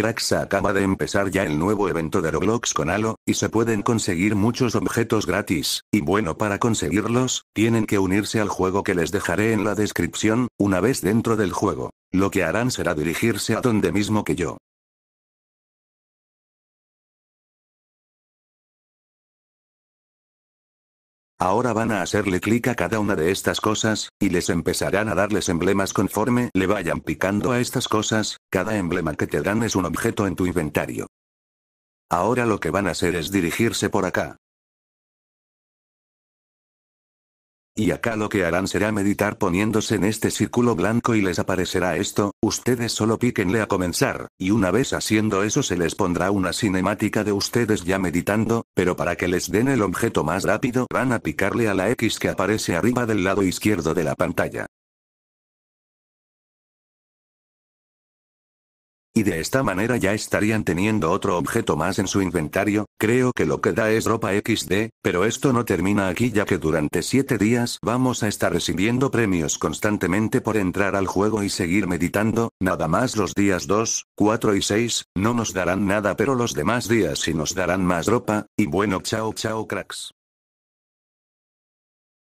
Craxa acaba de empezar ya el nuevo evento de Roblox con Halo, y se pueden conseguir muchos objetos gratis, y bueno para conseguirlos, tienen que unirse al juego que les dejaré en la descripción, una vez dentro del juego. Lo que harán será dirigirse a donde mismo que yo. Ahora van a hacerle clic a cada una de estas cosas, y les empezarán a darles emblemas conforme le vayan picando a estas cosas, cada emblema que te dan es un objeto en tu inventario. Ahora lo que van a hacer es dirigirse por acá. Y acá lo que harán será meditar poniéndose en este círculo blanco y les aparecerá esto, ustedes solo píquenle a comenzar, y una vez haciendo eso se les pondrá una cinemática de ustedes ya meditando, pero para que les den el objeto más rápido van a picarle a la X que aparece arriba del lado izquierdo de la pantalla. y de esta manera ya estarían teniendo otro objeto más en su inventario, creo que lo que da es ropa XD, pero esto no termina aquí ya que durante 7 días vamos a estar recibiendo premios constantemente por entrar al juego y seguir meditando, nada más los días 2, 4 y 6, no nos darán nada pero los demás días sí nos darán más ropa, y bueno chao chao cracks.